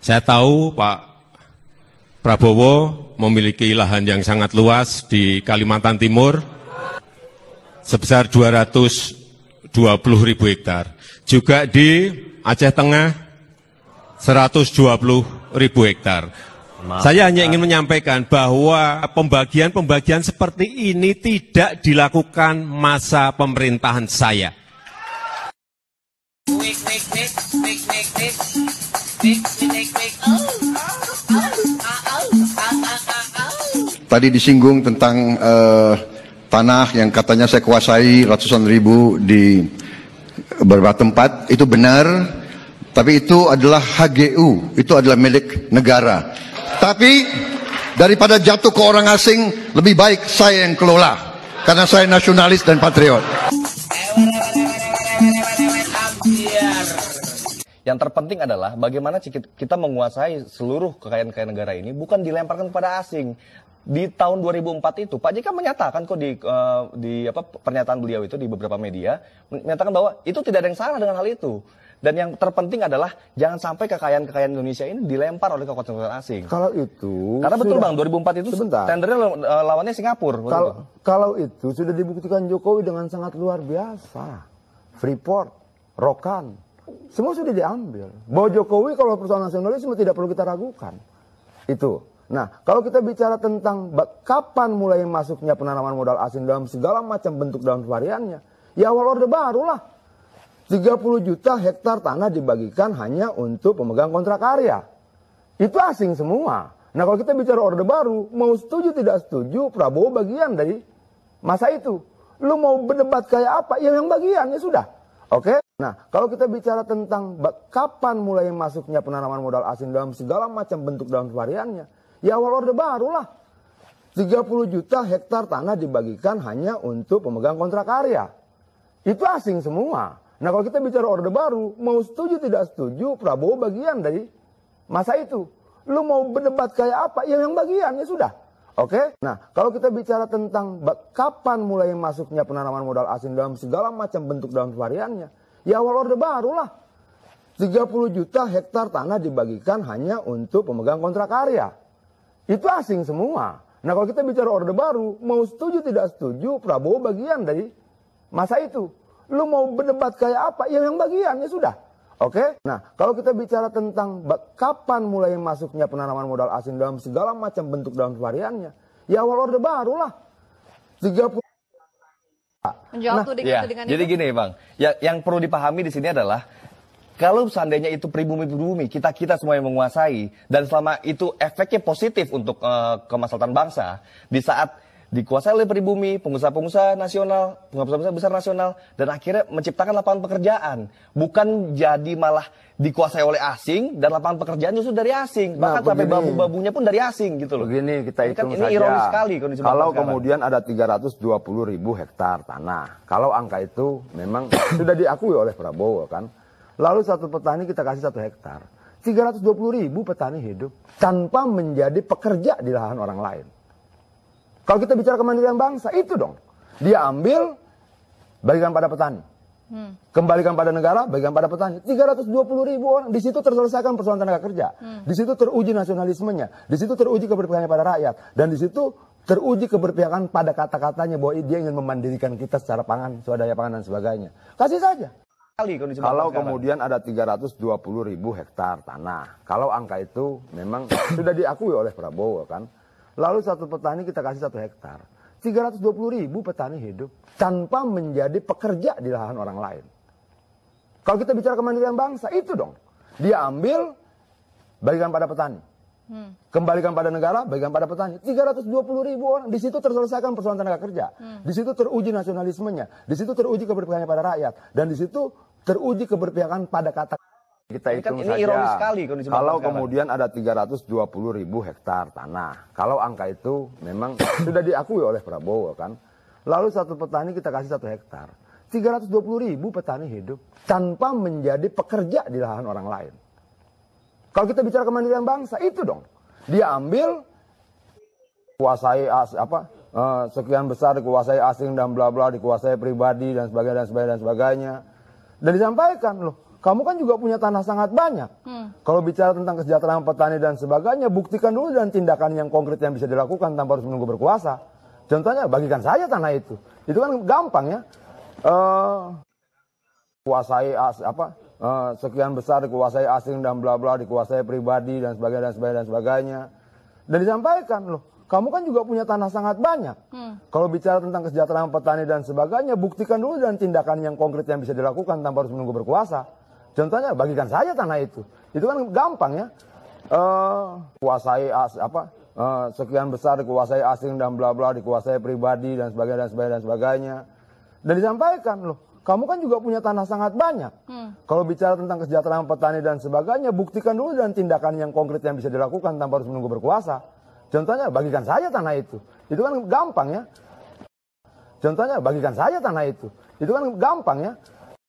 Saya tahu Pak Prabowo memiliki lahan yang sangat luas di Kalimantan Timur sebesar 220 ribu hektar. Juga di Aceh Tengah 120 ribu hektar. Saya hanya ingin menyampaikan bahwa pembagian-pembagian seperti ini tidak dilakukan masa pemerintahan saya. Make, make, make, make, make, make, make, make. Tadi disinggung tentang uh, tanah yang katanya saya kuasai ratusan ribu di beberapa tempat itu benar tapi itu adalah HGU itu adalah milik negara tapi daripada jatuh ke orang asing lebih baik saya yang kelola karena saya nasionalis dan patriot Yang terpenting adalah bagaimana kita menguasai seluruh kekayaan-kekayaan negara ini bukan dilemparkan kepada asing. Di tahun 2004 itu Pak JK menyatakan kok di uh, di apa pernyataan beliau itu di beberapa media menyatakan bahwa itu tidak ada yang salah dengan hal itu. Dan yang terpenting adalah jangan sampai kekayaan-kekayaan Indonesia ini dilempar oleh kekuatan-kekuatan asing. Kalau itu Karena betul sudah, Bang 2004 itu sebentar. tendernya eh, lawannya Singapura. Kalau kalau itu sudah dibuktikan Jokowi dengan sangat luar biasa. Freeport, Rokan, semua sudah diambil. Bahwa Jokowi kalau persoalan nasionalisme tidak perlu kita ragukan. Itu. Nah, kalau kita bicara tentang kapan mulai masuknya penanaman modal asing dalam segala macam bentuk dalam variannya, ya awal orde baru lah. 30 juta hektar tanah dibagikan hanya untuk pemegang kontrak karya. Itu asing semua. Nah, kalau kita bicara orde baru, mau setuju tidak setuju, Prabowo bagian dari masa itu. Lu mau berdebat kayak apa? Ya yang bagian ya sudah. Oke? Okay? Nah, kalau kita bicara tentang kapan mulai masuknya penanaman modal asing dalam segala macam bentuk dan variannya, ya awal Orde Baru lah. 30 juta hektar tanah dibagikan hanya untuk pemegang kontrak karya. Itu asing semua. Nah kalau kita bicara Orde Baru, mau setuju tidak setuju, Prabowo bagian dari masa itu. Lu mau berdebat kayak apa? Ya yang bagian, ya sudah. Oke, okay? nah kalau kita bicara tentang kapan mulai masuknya penanaman modal asing dalam segala macam bentuk dalam variannya, ya awal orde baru lah. 30 juta hektar tanah dibagikan hanya untuk pemegang kontrak karya. Itu asing semua. Nah kalau kita bicara orde baru, mau setuju tidak setuju, Prabowo bagian dari masa itu. Lu mau berdebat kayak apa? Ya yang bagian, ya sudah. Oke? Nah, kalau kita bicara tentang kapan mulai masuknya penanaman modal asing dalam segala macam bentuk dalam variannya, ya awal Orde Baru lah. 30 Menjawab nah, ya. dengan Jadi itu. gini, Bang. Ya, yang perlu dipahami di sini adalah kalau seandainya itu pribumi-pribumi, kita-kita semua yang menguasai dan selama itu efeknya positif untuk uh, kemaslahatan bangsa di saat dikuasai oleh pribumi, pengusaha-pengusaha nasional, pengusaha-pengusaha besar nasional, dan akhirnya menciptakan lapangan pekerjaan. Bukan jadi malah dikuasai oleh asing dan lapangan pekerjaan justru dari asing. Nah, Bahkan sampai bambu-bambunya pun dari asing gitu loh. Begini kita kan hitung ini kan, saja. Ini ironis sekali kondisi Kalau kemudian ada 320 ribu hektar tanah. Kalau angka itu memang sudah diakui oleh Prabowo kan. Lalu satu petani kita kasih satu hektar. 320 ribu petani hidup tanpa menjadi pekerja di lahan orang lain. Kalau kita bicara kemandirian bangsa, itu dong. Dia ambil, bagikan pada petani. Hmm. Kembalikan pada negara, bagikan pada petani. 320 ribu orang. Di situ terselesaikan persoalan tenaga kerja. Hmm. Di situ teruji nasionalismenya. Di situ teruji keberpihakannya pada rakyat. Dan di situ teruji keberpihakan pada kata-katanya bahwa dia ingin memandirikan kita secara pangan, swadaya pangan dan sebagainya. Kasih saja. Kalau kemudian ada 320 ribu hektar tanah. Kalau angka itu memang sudah diakui oleh Prabowo kan. Lalu satu petani kita kasih satu hektar. 320 ribu petani hidup tanpa menjadi pekerja di lahan orang lain. Kalau kita bicara kemandirian bangsa, itu dong. Dia ambil, bagikan pada petani. Hmm. Kembalikan pada negara, bagikan pada petani. 320 ribu orang. Di situ terselesaikan persoalan tenaga kerja. Hmm. Di situ teruji nasionalismenya. Di situ teruji keberpihakannya pada rakyat. Dan di situ teruji keberpihakan pada kata kita kan hitung kan ini saja. Ironis sekali Kalau sekarang. kemudian ada 320 ribu hektar tanah, kalau angka itu memang sudah diakui oleh Prabowo kan. Lalu satu petani kita kasih satu hektar, 320 ribu petani hidup tanpa menjadi pekerja di lahan orang lain. Kalau kita bicara kemandirian bangsa itu dong, dia ambil kuasai as, apa eh, sekian besar dikuasai asing dan bla bla dikuasai pribadi dan sebagainya dan sebagainya dan sebagainya dan disampaikan loh kamu kan juga punya tanah sangat banyak. Hmm. Kalau bicara tentang kesejahteraan petani dan sebagainya, buktikan dulu dan tindakan yang konkret yang bisa dilakukan tanpa harus menunggu berkuasa. Contohnya, bagikan saja tanah itu. Itu kan gampang ya. Uh, kuasai as, apa uh, sekian besar dikuasai asing dan bla bla dikuasai pribadi dan sebagainya dan sebagainya dan sebagainya. Dan disampaikan loh, kamu kan juga punya tanah sangat banyak. Hmm. Kalau bicara tentang kesejahteraan petani dan sebagainya, buktikan dulu dan tindakan yang konkret yang bisa dilakukan tanpa harus menunggu berkuasa. Contohnya bagikan saja tanah itu. Itu kan gampang ya. Uh, kuasai as, apa uh, sekian besar dikuasai asing dan bla bla dikuasai pribadi dan sebagainya dan sebagainya dan sebagainya. Dan disampaikan loh, kamu kan juga punya tanah sangat banyak. Hmm. Kalau bicara tentang kesejahteraan petani dan sebagainya, buktikan dulu dan tindakan yang konkret yang bisa dilakukan tanpa harus menunggu berkuasa. Contohnya bagikan saja tanah itu. Itu kan gampang ya. Contohnya bagikan saja tanah itu. Itu kan gampang ya.